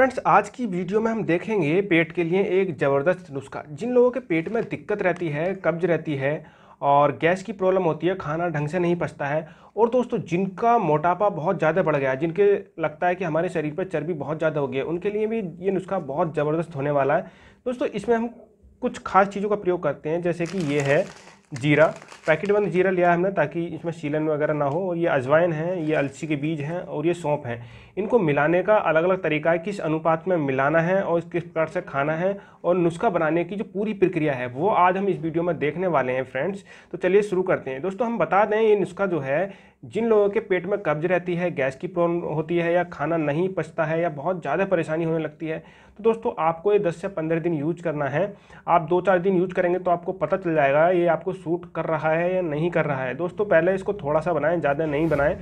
friends आज की video में हम देखेंगे पेट के लिए एक ज़बरदस्त नुस्खा जिन लोगों के पेट में दिक्कत रहती है कब्ज रहती है और गैस की प्रॉब्लम होती है खाना ढंग से नहीं पचता है और दोस्तों जिनका मोटापा बहुत ज़्यादा बढ़ गया है जिनके लगता है कि हमारे शरीर पर चर्बी बहुत ज़्यादा हो गई है उनके लिए भी ये नुस्खा बहुत ज़बरदस्त होने वाला है दोस्तों इसमें हम कुछ खास चीज़ों का प्रयोग करते हैं जैसे कि ये है जीरा पैकेट बंद जीरा लिया हमने ताकि इसमें सीलन वगैरह ना हो और ये अजवाइन है ये अलसी के बीज हैं और ये सौंप हैं इनको मिलाने का अलग अलग तरीका है किस अनुपात में मिलाना है और किस प्रकार से खाना है और नुस्खा बनाने की जो पूरी प्रक्रिया है वो आज हम इस वीडियो में देखने वाले हैं फ्रेंड्स तो चलिए शुरू करते हैं दोस्तों हम बता दें ये नुस्खा जो है जिन लोगों के पेट में कब्ज रहती है गैस की प्रॉब्लम होती है या खाना नहीं पचता है या बहुत ज़्यादा परेशानी होने लगती है तो दोस्तों आपको ये 10 से 15 दिन यूज करना है आप दो चार दिन यूज करेंगे तो आपको पता चल जाएगा ये आपको सूट कर रहा है या नहीं कर रहा है दोस्तों पहले इसको थोड़ा सा बनाएं ज़्यादा नहीं बनाएं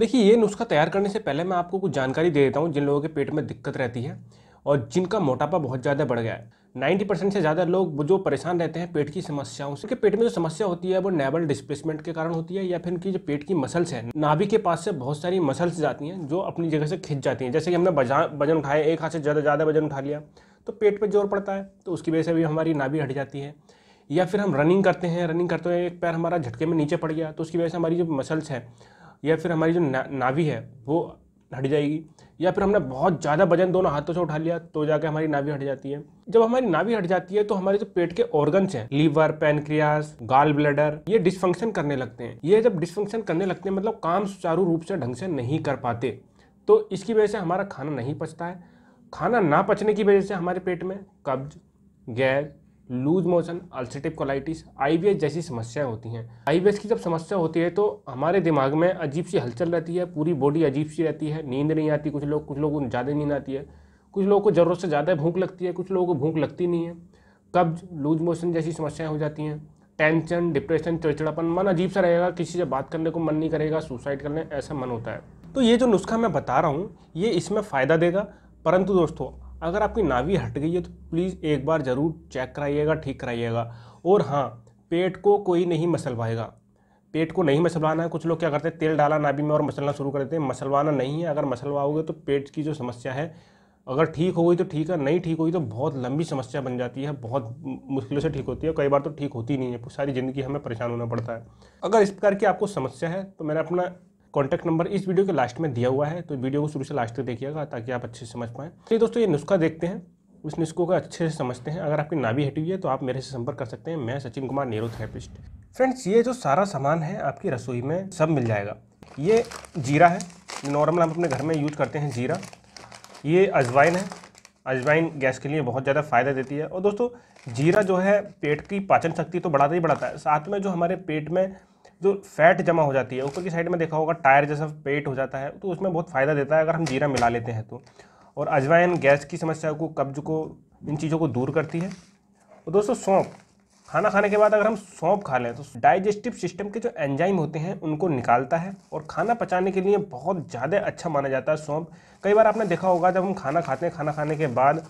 देखिए ये नुस्खा तैयार करने से पहले मैं आपको कुछ जानकारी दे देता हूँ जिन लोगों के पेट में दिक्कत रहती है और जिनका मोटापा बहुत ज़्यादा बढ़ गया है 90 परसेंट से ज़्यादा लोग जो परेशान रहते हैं पेट की समस्याओं से क्योंकि पेट में जो समस्या होती है वो नेवल डिस्प्लेसमेंट के कारण होती है या फिर उनकी जो पेट की मसल्स हैं नाभि के पास से बहुत सारी मसल्स जाती हैं जो अपनी जगह से खिंच जाती हैं जैसे कि हमने वजन उठाया एक हाथ से ज़्यादा ज़्यादा वजन उठा लिया तो पेट पर जोर पड़ता है तो उसकी वजह से भी हमारी नाभि हट जाती है या फिर हम रनिंग करते हैं रनिंग करते हुए एक पैर हमारा झटके में नीचे पड़ गया तो उसकी वजह से हमारी जो मसल्स है या फिर हमारी जो नाभि है वो हट जाएगी या फिर हमने बहुत ज़्यादा वजन दोनों हाथों से उठा लिया तो जाकर हमारी नाभि हट जाती है जब हमारी नाभि हट जाती है तो हमारे जो पेट के ऑर्गन्स हैं लीवर पेनक्रियास गाल ब्लडर ये डिसफंक्शन करने लगते हैं ये जब डिसफंक्शन करने लगते हैं मतलब काम सुचारू रूप से ढंग से नहीं कर पाते तो इसकी वजह से हमारा खाना नहीं पचता है खाना ना पचने की वजह से हमारे पेट में कब्ज gas loose motion ulcerative colitis एस जैसी समस्याएं होती हैं एस की जब समस्या होती है तो हमारे दिमाग में अजीब सी हलचल रहती है पूरी बॉडी अजीब सी रहती है नींद नहीं आती कुछ लोग कुछ लोगों को ज़्यादा नींद आती है कुछ लोगों को ज़रूरत से ज़्यादा भूख लगती है कुछ लोगों को भूख लगती नहीं है कब्ज लूज मोशन जैसी समस्याएँ हो जाती हैं टेंशन डिप्रेशन चिड़चिड़ापन मन अजीब सा रहेगा किसी से बात करने को मन नहीं करेगा सुसाइड करने ऐसा मन होता है तो ये जो नुस्खा मैं बता रहा हूँ ये इसमें फ़ायदा देगा परंतु दोस्तों अगर आपकी नावी हट गई है तो प्लीज़ एक बार ज़रूर चेक कराइएगा ठीक कराइएगा और हाँ पेट को कोई नहीं मसलवाएगा पेट को नहीं मसलवाना है कुछ लोग क्या करते हैं तेल डाला नाभि में और मसलना शुरू कर देते हैं मसलवाना नहीं है अगर मसलवाओगे तो पेट की जो समस्या है अगर ठीक हो गई तो ठीक है नहीं ठीक हुई तो बहुत लंबी समस्या बन जाती है बहुत मुश्किलों से ठीक होती है कई बार तो ठीक होती नहीं है सारी ज़िंदगी हमें परेशान होना पड़ता है अगर इस प्रकार की आपको समस्या है तो मैंने अपना कॉन्टैक्ट नंबर इस वीडियो के लास्ट में दिया हुआ है तो वीडियो को शुरू से लास्ट तक देखिएगा ताकि आप अच्छे से समझ पाएँ चलिए दोस्तों ये नुस्खा देखते हैं उस नुस्खों को अच्छे से समझते हैं अगर आपकी नाभी हटी हुई है तो आप मेरे से संपर्क कर सकते हैं मैं सचिन कुमार नेहरू थेरेपिस्ट फ्रेंड्स ये जो सारा सामान है आपकी रसोई में सब मिल जाएगा ये जीरा है नॉर्मल हम अपने घर में यूज करते हैं जीरा ये अजवाइन है अजवाइन गैस के लिए बहुत ज़्यादा फ़ायदा देती है और दोस्तों जीरा जो है पेट की पाचन शक्ति तो बढ़ाता ही बढ़ाता है साथ में जो हमारे पेट में जो फैट जमा हो जाती है ऊपर की साइड में देखा होगा टायर जैसा पेट हो जाता है तो उसमें बहुत फ़ायदा देता है अगर हम जीरा मिला लेते हैं तो और अजवाइन गैस की समस्या को कब्ज को इन चीज़ों को दूर करती है और दोस्तों सौंप खाना खाने के बाद अगर हम सौंप खा लें तो डाइजेस्टिव सिस्टम के जो एंजाइम होते हैं उनको निकालता है और खाना पचाने के लिए बहुत ज़्यादा अच्छा माना जाता है सौंप कई बार आपने देखा होगा जब हम खाना खाते हैं खाना खाने के बाद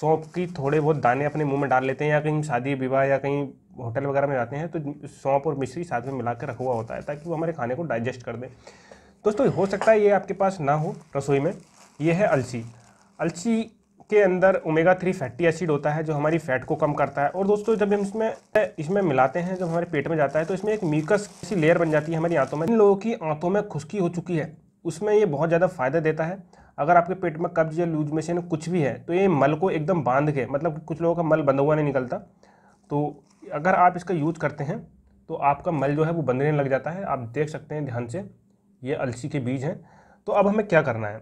सौंफ की थोड़े बहुत दाने अपने मुंह में डाल लेते हैं या कहीं शादी विवाह या कहीं होटल वगैरह में जाते हैं तो सौंप और मिश्री साथ में मिला के रखा हुआ होता है ताकि वो हमारे खाने को डाइजेस्ट कर दें दोस्तों हो सकता है ये आपके पास ना हो रसोई में ये है अलसी अलसी के अंदर ओमेगा थ्री फैटी एसिड होता है जो हमारी फैट को कम करता है और दोस्तों जब हम इसमें इसमें मिलाते हैं जब हमारे पेट में जाता है तो इसमें एक म्यूकस सी लेयर बन जाती है हमारी आंतों में इन लोगों की आंतों में खुश्की हो चुकी है उसमें ये बहुत ज़्यादा फायदा देता है अगर आपके पेट में कब्ज या लूज में से कुछ भी है तो ये मल को एकदम बांध के मतलब कुछ लोगों का मल बंधा हुआ नहीं निकलता तो अगर आप इसका यूज करते हैं तो आपका मल जो है वो बंधने लग जाता है आप देख सकते हैं ध्यान से ये अलसी के बीज हैं तो अब हमें क्या करना है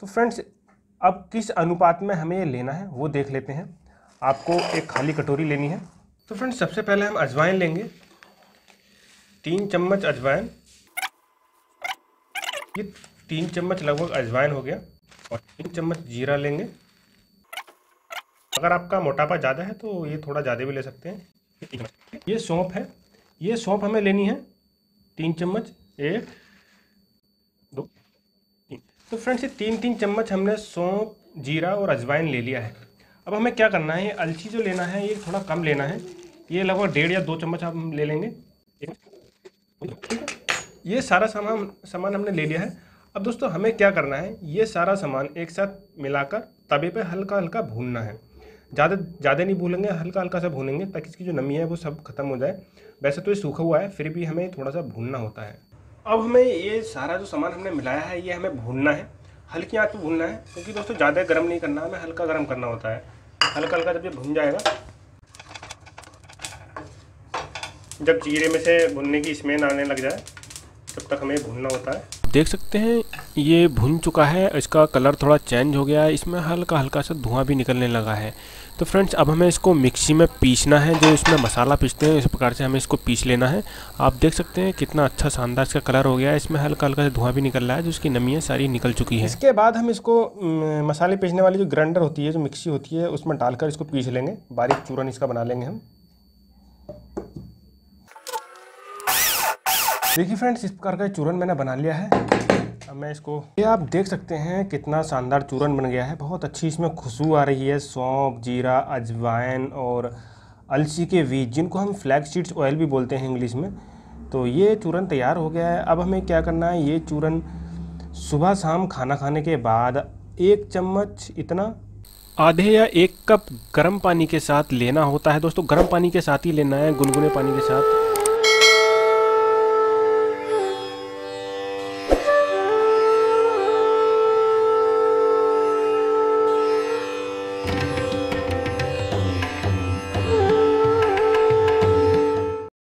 तो फ्रेंड्स अब किस अनुपात में हमें ये लेना है वो देख लेते हैं आपको एक खाली कटोरी लेनी है तो फ्रेंड्स सबसे पहले हम अजवाइन लेंगे तीन चम्मच अजवाइन ये तीन चम्मच लगभग अजवाइन हो गया और तीन चम्मच जीरा लेंगे अगर आपका मोटापा ज़्यादा है तो ये थोड़ा ज़्यादा भी ले सकते हैं ये सौंफ है ये सौंफ हमें लेनी है तीन चम्मच एक दो तीन तो फ्रेंड्स ये तीन तीन चम्मच हमने सौंफ जीरा और अजवाइन ले लिया है अब हमें क्या करना है ये अलची जो लेना है ये थोड़ा कम लेना है ये लगभग डेढ़ या दो चम्मच हम ले लेंगे ये सारा सामान सामान हमने ले लिया है अब दोस्तों हमें क्या करना है ये सारा सामान एक साथ मिलाकर तवे पे हल्का हल्का भूनना है ज़्यादा ज़्यादा नहीं भूलेंगे हल्का हल्का सा भूनेंगे ताकि इसकी जो नमी है वो सब खत्म हो जाए वैसे तो ये सूखा हुआ है फिर भी हमें थोड़ा सा भूनना होता है अब हमें ये सारा जो सामान हमने मिलाया है ये हमें भूनना है हल्की आँख पर भूनना है क्योंकि दोस्तों ज़्यादा गर्म नहीं करना हमें हल्का गर्म करना होता है हल्का हल्का जब ये भून जाएगा जब जीरे में से भुनने की स्मेल आने लग जाए तब तक हमें भूनना होता है देख सकते हैं ये भुन चुका है इसका कलर थोड़ा चेंज हो गया है इसमें हल्का हल्का सा धुआं भी निकलने लगा है तो फ्रेंड्स अब हमें इसको मिक्सी में पीसना है जो इसमें मसाला पीसते हैं इस प्रकार से हमें इसको पीस लेना है आप देख सकते हैं कितना अच्छा शानदार इसका कलर हो गया है इसमें हल्का हल्का सा धुआं भी निकल रहा है जो उसकी नमी है सारी निकल चुकी है इसके बाद हम इसको मसाले पीसने वाली जो ग्राइंडर होती है जो मिक्सी होती है उसमें डालकर इसको पीस लेंगे बारीक चूरन इसका बना लेंगे हम देखिए फ्रेंड्स इस प्रकार का चूरन मैंने बना लिया है अब मैं इसको ये आप देख सकते हैं कितना शानदार चूरन बन गया है बहुत अच्छी इसमें खुशबू आ रही है सौंप जीरा अजवाइन और अलसी के बीज जिनको हम फ्लैग सीड्स ऑयल भी बोलते हैं इंग्लिश में तो ये चूरन तैयार हो गया है अब हमें क्या करना है ये चूरन सुबह शाम खाना खाने के बाद एक चम्मच इतना आधे या एक कप गर्म पानी के साथ लेना होता है दोस्तों गर्म पानी के साथ ही लेना है गुनगुने पानी के साथ